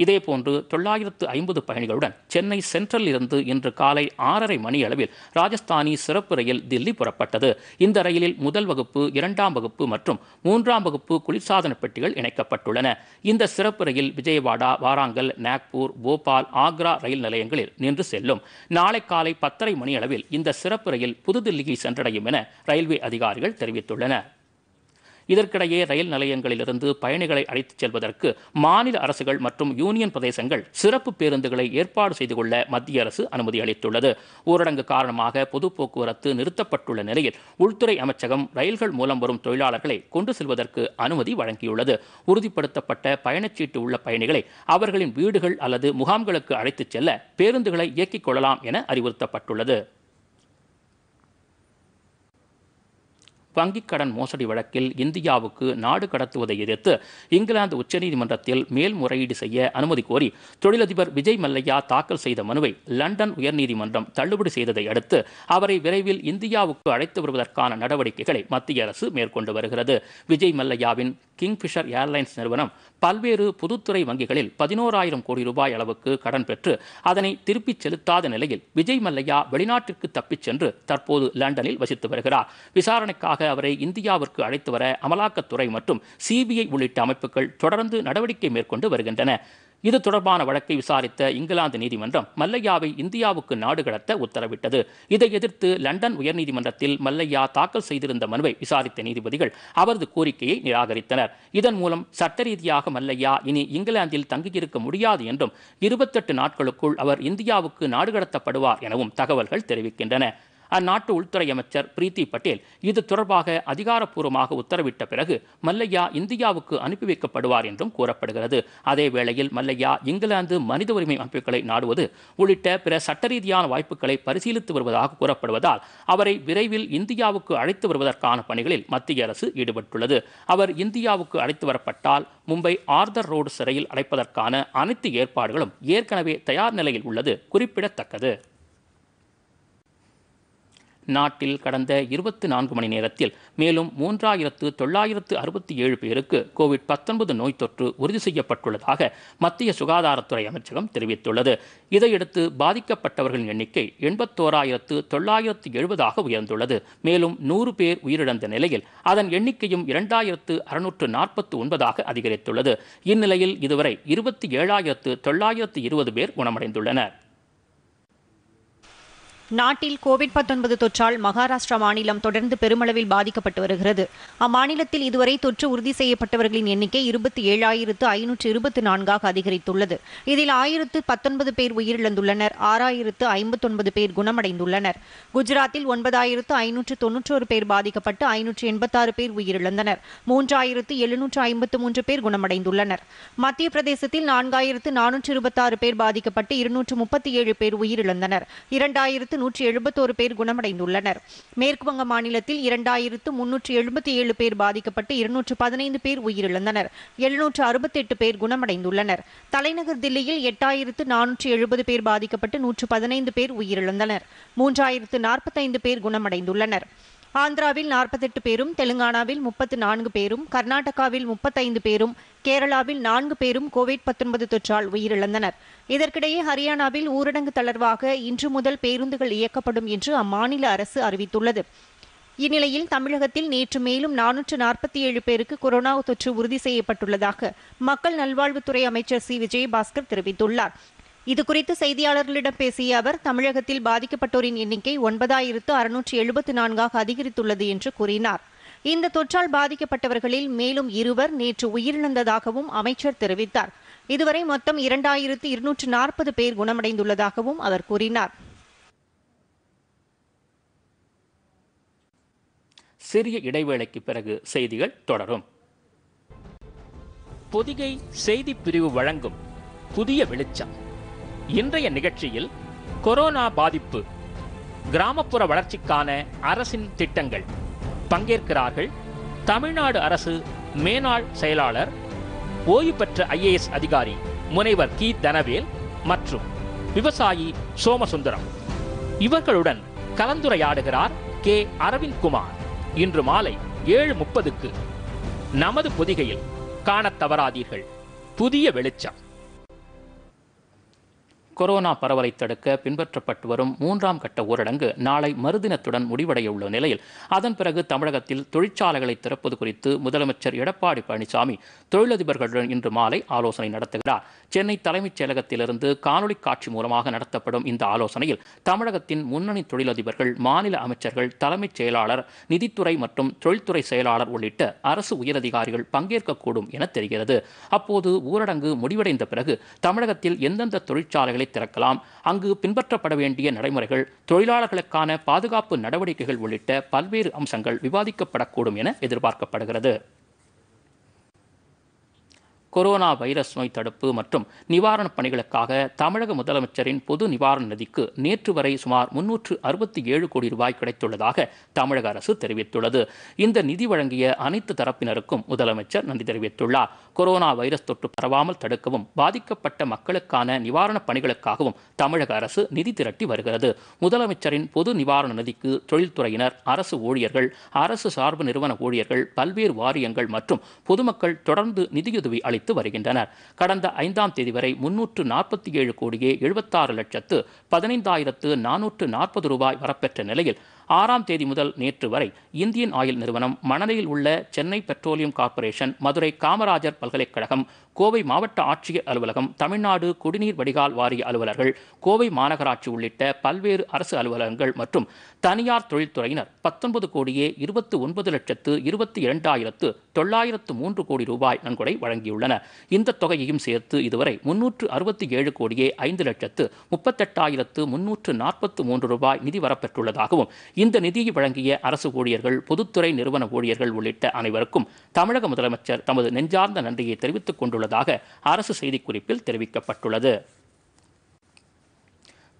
இதேபோன்று தொள்ளாயிரத்து ஐம்பது பயணிகளுடன் சென்னை சென்ட்ரல் இருந்து இன்று காலை ஆறரை மணி அளவில் ராஜஸ்தானி சிறப்பு ரயில் தில்லி புறப்பட்டது இந்த ரயிலில் முதல் வகுப்பு இரண்டாம் வகுப்பு மற்றும் மூன்றாம் வகுப்பு குளிர்சாதன பெட்டிகள் இணைக்கப்பட்டுள்ளன இந்த சிறப்பு ரயில் விஜயவாடா வாராங்கல் நாக்பூர் போபால் ஆக்ரா ரயில் நிலையங்களில் நின்று செல்லும் நாளை காலை பத்தரை மணி அளவில் இந்த சிறப்பு ரயில் புதுதில்லியை சென்றடையும் என ரயில்வே அதிகாரிகள் தெரிவித்துள்ளனர் இதற்கிடையே ரயில் நிலையங்களிலிருந்து பயணிகளை அழைத்துச் செல்வதற்கு மாநில அரசுகள் மற்றும் யூனியன் பிரதேசங்கள் சிறப்பு பேருந்துகளை ஏற்பாடு செய்து கொள்ள மத்திய அரசு அனுமதி அளித்துள்ளது ஊரடங்கு காரணமாக பொது போக்குவரத்து நிறுத்தப்பட்டுள்ள நிலையில் உள்துறை அமைச்சகம் ரயில்கள் மூலம் வரும் தொழிலாளர்களை கொண்டு செல்வதற்கு அனுமதி வழங்கியுள்ளது உறுதிப்படுத்தப்பட்ட பயணச்சீட்டு உள்ள பயணிகளை அவர்களின் வீடுகள் அல்லது முகாம்களுக்கு அழைத்துச் செல்ல பேருந்துகளை இயக்கிக் கொள்ளலாம் என அறிவுறுத்தப்பட்டுள்ளது வங்கிக் கடன் மோசடி வழக்கில் இந்தியாவுக்கு நாடு கடத்துவதை எதிர்த்து இங்கிலாந்து உச்சநீதிமன்றத்தில் மேல்முறையீடு செய்ய அனுமதி கோரி தொழிலதிபர் விஜய் மல்லையா தாக்கல் செய்த மனுவை லண்டன் உயர்நீதிமன்றம் தள்ளுபடி செய்ததை அடுத்து அவரை விரைவில் இந்தியாவுக்கு அழைத்து வருவதற்கான நடவடிக்கைகளை மத்திய அரசு மேற்கொண்டு வருகிறது விஜய் மல்லையாவின் கிங்ஃபிஷர் ஏர்லைன்ஸ் நிறுவனம் பல்வேறு பொதுத்துறை வங்கிகளில் பதினோராயிரம் கோடி ரூபாய் அளவுக்கு கடன் பெற்று அதனை திருப்பிச் செலுத்தாத நிலையில் விஜய் மல்லையா வெளிநாட்டிற்கு தப்பிச் சென்று தற்போது லண்டனில் வசித்து வருகிறார் விசாரணைக்காக அவரை இந்தியாவிற்கு அழைத்து வர அமலாக்கத்துறை மற்றும் சிபிஐ உள்ளிட்ட அமைப்புகள் தொடர்ந்து நடவடிக்கை மேற்கொண்டு வருகின்றன இது தொடர்பான வழக்கை விசாரித்த இங்கிலாந்து நீதிமன்றம் மல்லையாவை இந்தியாவுக்கு நாடு கடத்த உத்தரவிட்டது இதை எதிர்த்து லண்டன் உயர்நீதிமன்றத்தில் மல்லையா தாக்கல் செய்திருந்த மனுவை விசாரித்த நீதிபதிகள் அவரது கோரிக்கையை நிராகரித்தனர் இதன் மூலம் சட்ட ரீதியாக மல்லையா இனி இங்கிலாந்தில் தங்கியிருக்க முடியாது என்றும் இருபத்தெட்டு நாட்களுக்குள் அவர் இந்தியாவுக்கு நாடு கடத்தப்படுவார் எனவும் தகவல்கள் தெரிவிக்கின்றன அந்நாட்டு உள்துறை அமைச்சர் பிரீத்தி பட்டேல் இது தொடர்பாக அதிகாரப்பூர்வமாக உத்தரவிட்ட பிறகு மல்லையா இந்தியாவுக்கு அனுப்பி வைக்கப்படுவார் என்றும் கூறப்படுகிறது அதே வேளையில் மல்லையா இங்கிலாந்து மனித உரிமை அமைப்புகளை நாடுவது உள்ளிட்ட பிற சட்டரீதியான வாய்ப்புகளை பரிசீலித்து வருவதாக கூறப்படுவதால் அவரை விரைவில் இந்தியாவுக்கு அழைத்து வருவதற்கான பணிகளில் மத்திய அரசு ஈடுபட்டுள்ளது அவர் இந்தியாவுக்கு அழைத்து வரப்பட்டால் மும்பை ஆர்தர் ரோடு சிறையில் அடைப்பதற்கான அனைத்து ஏற்பாடுகளும் ஏற்கனவே தயார் நிலையில் உள்ளது குறிப்பிடத்தக்கது நாட்டில் கடந்த இருபத்தி நான்கு மணி நேரத்தில் மேலும் மூன்றாயிரத்து தொள்ளாயிரத்து அறுபத்தி ஏழு பேருக்கு கோவிட் பத்தொன்பது நோய் தொற்று உறுதி செய்யப்பட்டுள்ளதாக மத்திய சுகாதாரத்துறை அமைச்சகம் தெரிவித்துள்ளது இதையடுத்து பாதிக்கப்பட்டவர்களின் எண்ணிக்கை எண்பத்தோராயிரத்து தொள்ளாயிரத்து எழுபதாக உயர்ந்துள்ளது மேலும் நூறு பேர் உயிரிழந்த நிலையில் அதன் எண்ணிக்கையும் இரண்டாயிரத்து அறுநூற்று நாற்பத்து ஒன்பதாக அதிகரித்துள்ளது இந்நிலையில் இதுவரை இருபத்தி ஏழாயிரத்து தொள்ளாயிரத்து இருபது பேர் குணமடைந்துள்ளனர்
நாட்டில் கோவிட் பத்தொன்பது தொற்றால் மகாராஷ்டிரா மாநிலம் தொடர்ந்து பெருமளவில் பாதிக்கப்பட்டு வருகிறது அம்மாநிலத்தில் இதுவரை தொற்று உறுதி செய்யப்பட்டவர்களின் எண்ணிக்கை இருபத்தி ஏழாயிரத்து ஐநூற்று இருபத்தி நான்காக அதிகரித்துள்ளது இதில் ஆயிரத்து பத்தொன்பது பேர் உயிரிழந்துள்ளனர் ஆறாயிரத்து ஐம்பத்தொன்பது பேர் குணமடைந்துள்ளனர் குஜராத்தில் ஒன்பதாயிரத்து ஐநூற்று தொன்னூற்றோரு பேர் பாதிக்கப்பட்டு ஐநூற்று எண்பத்தாறு பேர் உயிரிழந்தனர் மூன்றாயிரத்து எழுநூற்று ஐம்பத்து மூன்று பேர் குணமடைந்துள்ளனர் மத்திய பிரதேசத்தில் நான்காயிரத்து நானூற்று இருபத்தாறு பேர் பாதிக்கப்பட்டு இருநூற்று முப்பத்தி ஏழு பேர் உயிரிழந்தனர் இரண்டாயிரத்து நூற்றி எழுபத்தோரு பேர் குணமடைந்துள்ளனர் மேற்குவங்க மாநிலத்தில் இரண்டாயிரத்து முன்னூற்றி எழுபத்தி ஏழு பேர் பாதிக்கப்பட்டு இருநூற்று பதினைந்து பேர் உயிரிழந்தனர் எழுநூற்று அறுபத்தெட்டு பேர் குணமடைந்துள்ளனர் தலைநகர் தில்லியில் எட்டாயிரத்து நானூற்றி எழுபது பேர் பாதிக்கப்பட்டு நூற்று பதினைந்து பேர் உயிரிழந்தனர் மூன்றாயிரத்து நாற்பத்தைந்து பேர் குணமடைந்துள்ளனர் ஆந்திராவில் நாற்பத்தெட்டு பேரும் தெலுங்கானாவில் முப்பத்து நான்கு பேரும் கர்நாடகாவில் முப்பத்தைந்து பேரும் கேரளாவில் நான்கு பேரும் கோவிட் பத்தொன்பது தொற்றால் உயிரிழந்தனர் இதற்கிடையே ஹரியானாவில் ஊரடங்கு தளர்வாக இன்று முதல் பேருந்துகள் இயக்கப்படும் என்று அம்மாநில அரசு அறிவித்துள்ளது இந்நிலையில் தமிழகத்தில் நேற்று மேலும் நானூற்று நாற்பத்தி ஏழு பேருக்கு கொரோனா தொற்று உறுதி செய்யப்பட்டுள்ளதாக மக்கள் நல்வாழ்வுத்துறை அமைச்சர் சி விஜயபாஸ்கர் தெரிவித்துள்ளார் இதுகுறித்து செய்தியாளர்களிடம் பேசிய அவர் தமிழகத்தில் பாதிக்கப்பட்டோரின் எண்ணிக்கை ஒன்பதாயிரத்து அறுநூற்றி எழுபத்து நான்காக அதிகரித்துள்ளது என்று கூறினார் இந்த தொற்றால் பாதிக்கப்பட்டவர்களில் மேலும் இருவர் நேற்று உயிரிழந்ததாகவும் அமைச்சர் தெரிவித்தார் இதுவரை மொத்தம் இரண்டாயிரத்து இருநூற்று நாற்பது பேர் குணமடைந்துள்ளதாகவும் அவர் கூறினார்
சிறிய இடைவேளைக்கு பிறகு செய்திகள் தொடரும் பொதிகை செய்தி பிரிவு வழங்கும் புதிய வெளிச்சம் இன்றைய நிகழ்ச்சியில் கொரோனா பாதிப்பு கிராமப்புற வளர்ச்சிக்கான அரசின் திட்டங்கள் பங்கேற்கிறார்கள் தமிழ்நாடு அரசு மேனாள் செயலாளர் ஓய்வு பெற்ற ஐஏஎஸ் அதிகாரி முனைவர் கி தனவேல் மற்றும் விவசாயி சோமசுந்தரம் இவர்களுடன் கலந்துரையாடுகிறார் கே அரவிந்த் குமார் இன்று மாலை ஏழு முப்பதுக்கு நமது பொதிகையில் காணத் தவறாதீர்கள் புதிய வெளிச்சம் கொரோனா பரவலை தடுக்க பின்பற்றப்பட்டு வரும் மூன்றாம் கட்ட ஊரடங்கு நாளை மறுதினத்துடன் முடிவடைய உள்ள நிலையில் அதன் பிறகு தமிழகத்தில் தொழிற்சாலைகளை திறப்பது குறித்து முதலமைச்சர் எடப்பாடி பழனிசாமி தொழிலதிபர்களுடன் இன்று மாலை ஆலோசனை நடத்துகிறார் சென்னை தலைமைச் செயலகத்திலிருந்து காணொலி காட்சி மூலமாக நடத்தப்படும் இந்த ஆலோசனையில் தமிழகத்தின் முன்னணி தொழிலதிபர்கள் மாநில அமைச்சர்கள் தலைமைச் செயலாளர் நிதித்துறை மற்றும் தொழில்துறை செயலாளர் உள்ளிட்ட அரசு உயரதிகாரிகள் பங்கேற்கக்கூடும் என தெரிகிறது அப்போது ஊரடங்கு முடிவடைந்த பிறகு தமிழகத்தில் எந்தெந்த தொழிற்சாலைகள் நிலையங்களை திறக்கலாம் அங்கு பின்பற்றப்பட வேண்டிய நடைமுறைகள் தொழிலாளர்களுக்கான பாதுகாப்பு நடவடிக்கைகள் உள்ளிட்ட பல்வேறு அம்சங்கள் விவாதிக்கப்படக்கூடும் என எதிர்பார்க்கப்படுகிறது கொரோனா வைரஸ் நோய் தடுப்பு மற்றும் நிவாரணப் பணிகளுக்காக தமிழக முதலமைச்சரின் பொது நிவாரண நிதிக்கு நேற்று வரை சுமார் முன்னூற்று அறுபத்தி ஏழு கோடி ரூபாய் கிடைத்துள்ளதாக தமிழக அரசு தெரிவித்துள்ளது இந்த நிதி வழங்கிய அனைத்து தரப்பினருக்கும் முதலமைச்சர் நன்றி தெரிவித்துள்ளார் கொரோனா வைரஸ் தொற்று பரவாமல் தடுக்கவும் பாதிக்கப்பட்ட மக்களுக்கான நிவாரணப் பணிகளுக்காகவும் தமிழக அரசு நிதி திரட்டி வருகிறது முதலமைச்சரின் பொது நிவாரண நிதிக்கு தொழில்துறையினர் அரசு ஊழியர்கள் அரசு சார்பு நிறுவன ஊழியர்கள் பல்வேறு வாரியங்கள் மற்றும் பொதுமக்கள் தொடர்ந்து நிதியுதவி அளி வைத்து வருகின்றனர் கடந்த ஐந்தாம் தேதி வரை முன்னூற்று நாற்பத்தி ஏழு கோடியே எழுபத்தாறு லட்சத்து பதினைந்தாயிரத்து நானூற்று நாற்பது ரூபாய் வரப்பெற்ற நிலையில் ஆறாம் தேதி முதல் நேற்று வரை இந்தியன் ஆயில் நிறுவனம் மணலையில் உள்ள சென்னை பெட்ரோலியம் கார்ப்பரேஷன் மதுரை காமராஜர் பல்கலைக்கழகம் கோவை மாவட்ட ஆட்சியர் அலுவலகம் தமிழ்நாடு குடிநீர் வடிகால் வாரிய அலுவலர்கள் கோவை மாநகராட்சி உள்ளிட்ட பல்வேறு அரசு அலுவலகங்கள் மற்றும் தனியார் தொழில்துறையினர் பத்தொன்பது கோடியே இருபத்தி ஒன்பது லட்சத்து இருபத்தி இரண்டாயிரத்து தொள்ளாயிரத்து மூன்று கோடி ரூபாய் நன்கொடை வழங்கியுள்ளனர் இந்த தொகையையும் சேர்த்து இதுவரை முன்னூற்று அறுபத்தி ஏழு கோடியே ஐந்து லட்சத்து முப்பத்தெட்டாயிரத்து முன்னூற்று நாற்பத்து மூன்று ரூபாய் நிதி வரப்பெற்றுள்ளதாகவும் இந்த நிதியை வழங்கிய அரசு ஊழியர்கள் பொதுத்துறை நிறுவன ஊழியர்கள் உள்ளிட்ட அனைவருக்கும் தமிழக முதலமைச்சர் தமது நெஞ்சார்ந்த நன்றியை தெரிவித்துக் கொண்டுள்ளதாக அரசு செய்திக்குறிப்பில் தெரிவிக்கப்பட்டுள்ளது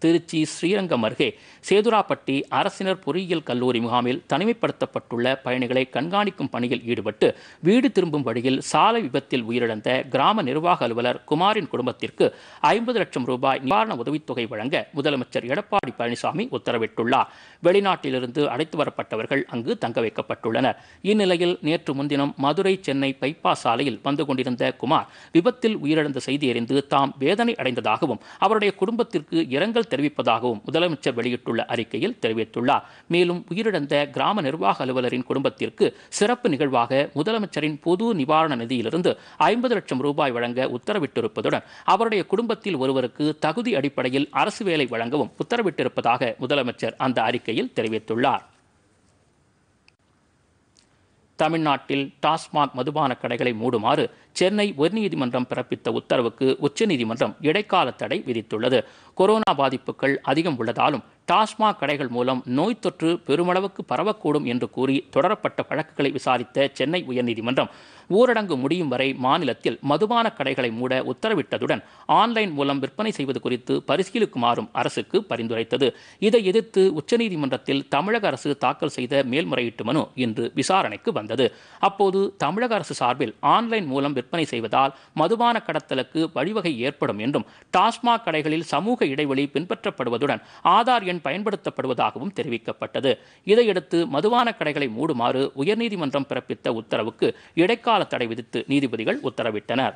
திருச்சி ஸ்ரீரங்கம் அருகே சேதுராப்பட்டி அரசினர் பொறியியல் கல்லூரி முகாமில் தனிமைப்படுத்தப்பட்டுள்ள பயணிகளை கண்காணிக்கும் பணியில் ஈடுபட்டு வீடு திரும்பும் வழியில் சாலை விபத்தில் உயிரிழந்த கிராம நிர்வாக அலுவலர் குமாரின் குடும்பத்திற்கு ஐம்பது லட்சம் ரூபாய் நிவாரண உதவித்தொகை வழங்க முதலமைச்சர் எடப்பாடி பழனிசாமி உத்தரவிட்டுள்ளார் வெளிநாட்டிலிருந்து அழைத்து வரப்பட்டவர்கள் அங்கு தங்க வைக்கப்பட்டுள்ளனர் இந்நிலையில் நேற்று முன்தினம் மதுரை சென்னை பைப்பா சாலையில் வந்து கொண்டிருந்த குமார் விபத்தில் உயிரிழந்த செய்தி அறிந்து தாம் வேதனை அடைந்ததாகவும் அவருடைய குடும்பத்திற்கு இரங்கல் தெரிவிப்பதாகவும் முதலமைச்சர் வெளியிட்டுள்ள அறிக்கையில் தெரிவித்துள்ளார் மேலும் உயிரிழந்த கிராம நிர்வாக அலுவலரின் குடும்பத்திற்கு சிறப்பு நிகழ்வாக முதலமைச்சரின் பொது நிவாரண நிதியிலிருந்து ஐம்பது லட்சம் ரூபாய் வழங்க உத்தரவிட்டிருப்பதுடன் அவருடைய குடும்பத்தில் ஒருவருக்கு தகுதி அடிப்படையில் அரசு வேலை வழங்கவும் உத்தரவிட்டிருப்பதாக முதலமைச்சர் அந்த அறிக்கையில் தெரிவித்துள்ளார் தமிழ்நாட்டில் டாஸ்மாக் மதுபான கடைகளை மூடுமாறு சென்னை உயர்நீதிமன்றம் பிறப்பித்த உத்தரவுக்கு உச்சநீதிமன்றம் இடைக்கால தடை விதித்துள்ளது கொரோனா பாதிப்புகள் அதிகம் உள்ளதாலும் டாஸ்மாக் கடைகள் மூலம் நோய் தொற்று பெருமளவுக்கு பரவக்கூடும் என்று கூறி தொடரப்பட்ட வழக்குகளை விசாரித்த சென்னை உயர்நீதிமன்றம் ஊரடங்கு முடியும் வரை மாநிலத்தில் மதுபான கடைகளை மூட உத்தரவிட்டதுடன் ஆன்லைன் மூலம் விற்பனை செய்வது குறித்து பரிசீலிக்குமாறும் அரசுக்கு பரிந்துரைத்தது இதை எதிர்த்து உச்சநீதிமன்றத்தில் தமிழக அரசு தாக்கல் செய்த மேல்முறையீட்டு மனு இன்று விசாரணைக்கு வந்தது அப்போது தமிழக அரசு சார்பில் ஆன்லைன் மூலம் விற்பனை செய்வதால் மதுபான கடத்தலுக்கு வழிவகை ஏற்படும் என்றும் டாஸ்மாக் கடைகளில் சமூக இடைவெளி பின்பற்றப்படுவதுடன் ஆதார் எண் பயன்படுத்தப்படுவதாகவும் தெரிவிக்கப்பட்டது இதையடுத்து மதுபான கடைகளை மூடுமாறு உயர்நீதிமன்றம் பிறப்பித்த உத்தரவுக்கு இடைக்கால தடை விதித்து நீதிபதிகள் உத்தரவிட்டனர்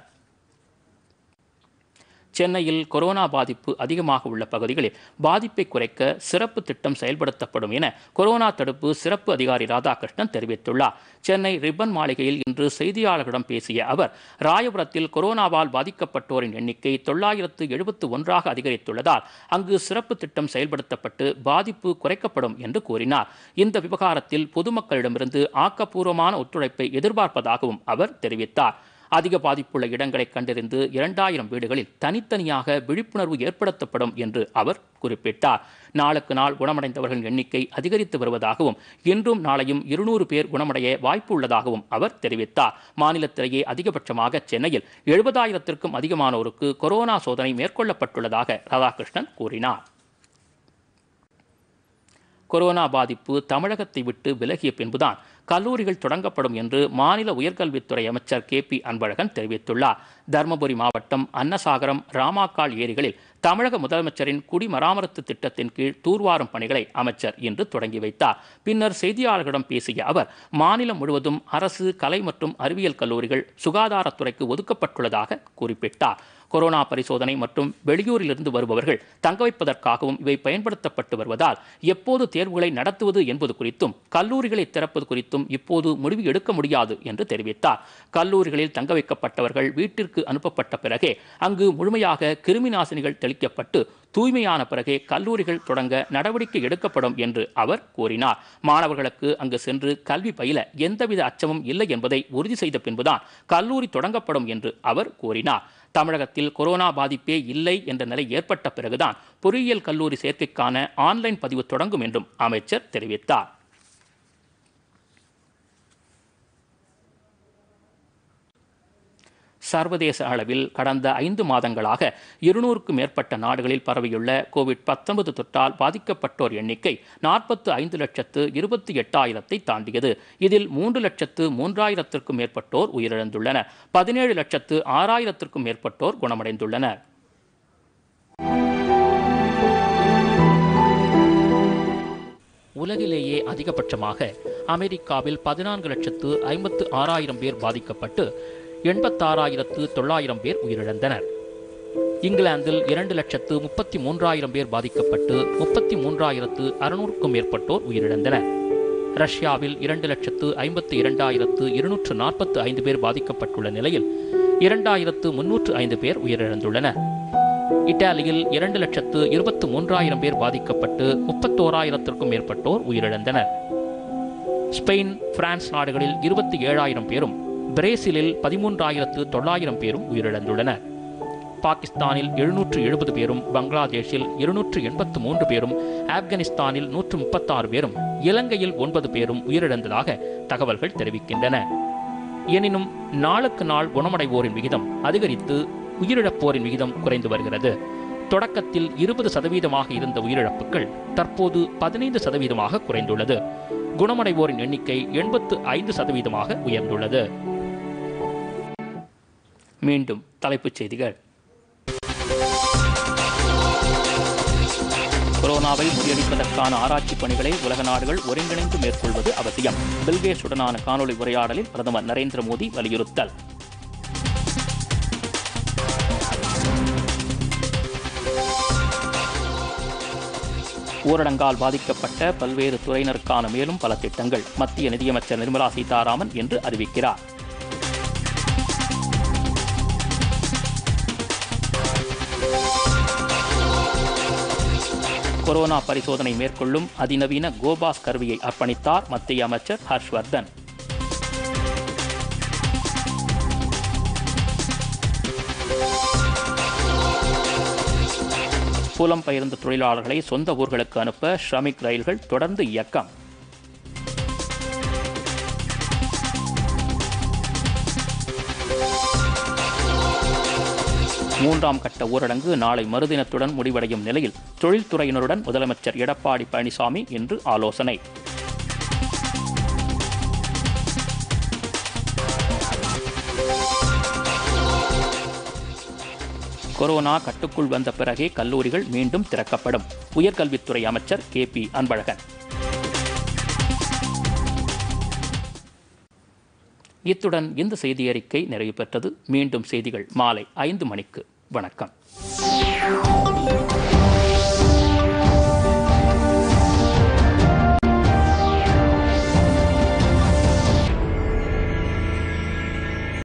சென்னையில் கொரோனா பாதிப்பு அதிகமாக உள்ள பகுதிகளில் பாதிப்பை குறைக்க சிறப்பு திட்டம் செயல்படுத்தப்படும் என கொரோனா தடுப்பு சிறப்பு அதிகாரி ராதாகிருஷ்ணன் தெரிவித்துள்ளார் சென்னை ரிப்பன் மாளிகையில் இன்று செய்தியாளர்களிடம் பேசிய அவர் ராயபுரத்தில் கொரோனாவால் பாதிக்கப்பட்டோரின் எண்ணிக்கை தொள்ளாயிரத்து எழுபத்து ஒன்றாக அதிகரித்துள்ளதால் அங்கு சிறப்பு திட்டம் செயல்படுத்தப்பட்டு பாதிப்பு குறைக்கப்படும் என்று கூறினார் இந்த விவகாரத்தில் பொதுமக்களிடமிருந்து ஆக்கப்பூர்வமான ஒத்துழைப்பை எதிர்பார்ப்பதாகவும் அவர் தெரிவித்தார் அதிக பாதிப்புள்ள இடங்களை கண்டறிந்து இரண்டாயிரம் வீடுகளில் தனித்தனியாக விழிப்புணர்வு ஏற்படுத்தப்படும் என்று அவர் குறிப்பிட்டார் நாளுக்கு நாள் குணமடைந்தவர்களின் எண்ணிக்கை அதிகரித்து வருவதாகவும் இன்றும் நாளையும் இருநூறு பேர் குணமடைய வாய்ப்பு உள்ளதாகவும் அவர் தெரிவித்தார் மாநிலத்திலேயே அதிகபட்சமாக சென்னையில் எழுபதாயிரத்திற்கும் அதிகமானோருக்கு கொரோனா சோதனை மேற்கொள்ளப்பட்டுள்ளதாக ராதாகிருஷ்ணன் கூறினார் கொரோனா பாதிப்பு தமிழகத்தை விட்டு விலகிய பின்புதான் கல்லூரிகள் தொடங்கப்படும் என்று மாநில உயர்கல்வித்துறை அமைச்சர் கே பி அன்பழகன் தெரிவித்துள்ளார் தருமபுரி மாவட்டம் அன்னசாகரம் ராமாக்கால் ஏரிகளில் தமிழக முதலமைச்சரின் குடிமராமத்து திட்டத்தின் கீழ் தூர்வாரும் பணிகளை அமைச்சர் இன்று தொடங்கி வைத்தார் பின்னர் செய்தியாளர்களிடம் பேசிய அவர் மாநிலம் முழுவதும் அரசு கலை மற்றும் அறிவியல் கல்லூரிகள் சுகாதாரத்துறைக்கு ஒதுக்கப்பட்டுள்ளதாக குறிப்பிட்டார் கொரோனா பரிசோதனை மற்றும் வெளியூரிலிருந்து வருபவர்கள் தங்க வைப்பதற்காகவும் இவை பயன்படுத்தப்பட்டு வருவதால் எப்போது தேர்வுகளை நடத்துவது என்பது குறித்தும் கல்லூரிகளை திறப்பது குறித்தும் இப்போது முடிவு எடுக்க முடியாது என்று தெரிவித்தார் கல்லூரிகளில் தங்க வைக்கப்பட்டவர்கள் வீட்டிற்கு அனுப்பப்பட்ட பிறகே அங்கு முழுமையாக கிருமி நாசினிகள் தெளிக்கப்பட்டு தூய்மையான பிறகே கல்லூரிகள் தொடங்க நடவடிக்கை எடுக்கப்படும் என்று அவர் கூறினார் மாணவர்களுக்கு அங்கு சென்று கல்வி பயில எந்தவித அச்சமும் இல்லை என்பதை உறுதி செய்த பின்புதான் கல்லூரி தொடங்கப்படும் என்று அவர் கூறினார் தமிழகத்தில் கொரோனா பாதிப்பே இல்லை என்ற நிலை ஏற்பட்ட பிறகுதான் பொறியியல் கல்லூரி சேர்க்கைக்கான ஆன்லைன் பதிவு தொடங்கும் என்றும் அமைச்சர் தெரிவித்தார் சர்வதேச அளவில் கடந்த ஐந்து மாதங்களாக இருநூறுக்கும் மேற்பட்ட நாடுகளில் பரவியுள்ள கோவிட் பத்தொன்பது தொற்றால் பாதிக்கப்பட்டோர் எண்ணிக்கை நாற்பத்து ஐந்து லட்சத்து இருபத்தி எட்டாயிரத்தை தாண்டியது இதில் மூன்று லட்சத்து மூன்றாயிரத்திற்கும் மேற்பட்டோர் உயிரிழந்துள்ளனர் பதினேழு லட்சத்து ஆறாயிரத்திற்கும் மேற்பட்டோர் குணமடைந்துள்ளனர் உலகிலேயே அதிகபட்சமாக அமெரிக்காவில் பதினான்கு லட்சத்து ஐம்பத்து ஆறாயிரம் பேர் பாதிக்கப்பட்டு எண்பத்தாறாயிரத்து தொள்ளாயிரம் பேர் உயிரிழந்தனர் இங்கிலாந்தில் இரண்டு லட்சத்து முப்பத்தி மூன்றாயிரம் பேர் பாதிக்கப்பட்டு முப்பத்தி மூன்றாயிரத்து அறுநூறுக்கும் மேற்பட்டோர் உயிரிழந்தனர் ரஷ்யாவில் இரண்டு லட்சத்து ஐம்பத்தி இரண்டாயிரத்து இருநூற்று நாற்பத்து ஐந்து பேர் பாதிக்கப்பட்டுள்ள நிலையில் இரண்டாயிரத்து முன்னூற்று ஐந்து பேர் உயிரிழந்துள்ளனர் இத்தாலியில் இரண்டு லட்சத்து இருபத்து மூன்றாயிரம் பேர் பாதிக்கப்பட்டு முப்பத்தோராயிரத்திற்கும் மேற்பட்டோர் உயிரிழந்தனர் ஸ்பெயின் பிரான்ஸ் நாடுகளில் இருபத்தி ஏழாயிரம் பேரும் பிரேசிலில் பதிமூன்றாயிரத்து தொள்ளாயிரம் பேரும் உயிரிழந்துள்ளனர் பாகிஸ்தானில் எழுநூற்று எழுபது பேரும் பங்களாதேஷில் இருநூற்று எண்பத்து மூன்று பேரும் ஆப்கானிஸ்தானில் நூற்று முப்பத்தாறு பேரும் இலங்கையில் ஒன்பது பேரும் உயிரிழந்ததாக தகவல்கள் தெரிவிக்கின்றன எனினும் நாளுக்கு நாள் குணமடைவோரின் விகிதம் அதிகரித்து உயிரிழப்போரின் விகிதம் குறைந்து வருகிறது தொடக்கத்தில் இருபது சதவீதமாக இருந்த உயிரிழப்புகள் தற்போது பதினைந்து சதவீதமாக குறைந்துள்ளது குணமடைவோரின் எண்ணிக்கை எண்பத்து ஐந்து சதவீதமாக உயர்ந்துள்ளது மீண்டும் தலைப்புச் செய்திகள் கொரோனாவை முறியடிப்பதற்கான ஆராய்ச்சிப் பணிகளை உலக நாடுகள் ஒருங்கிணைந்து மேற்கொள்வது அவசியம் பில்கேஷுடனான காணொலி உரையாடலில் பிரதமர் நரேந்திர மோடி வலியுறுத்தல் ஊரடங்கால் பாதிக்கப்பட்ட பல்வேறு துறையினருக்கான மேலும் பல திட்டங்கள் மத்திய நிதியமைச்சர் நிர்மலா சீதாராமன் என்று அறிவிக்கிறார் கொரோனா பரிசோதனை மேற்கொள்ளும் அதிநவீன கோபாஸ் கருவியை அர்ப்பணித்தார் மத்திய அமைச்சர் ஹர்ஷ்வர்தன் புலம்பெயர்ந்த தொழிலாளர்களை சொந்த ஊர்களுக்கு அனுப்ப ஷ்ரமிக் ரயில்கள் தொடர்ந்து இயக்கம் மூன்றாம் கட்ட ஊரடங்கு நாளை மறுதினத்துடன் முடிவடையும் நிலையில் தொழில்துறையினருடன் முதலமைச்சர் எடப்பாடி பழனிசாமி இன்று ஆலோசனை கொரோனா கட்டுக்குள் வந்த பிறகே கல்லூரிகள் மீண்டும் திறக்கப்படும் உயர்கல்வித்துறை அமைச்சர் கே பி அன்பழகன் இத்துடன் இந்த செய்தியறிக்கை நிறைவு பெற்றது மீண்டும் செய்திகள் மாலை ஐந்து மணிக்கு வணக்கம்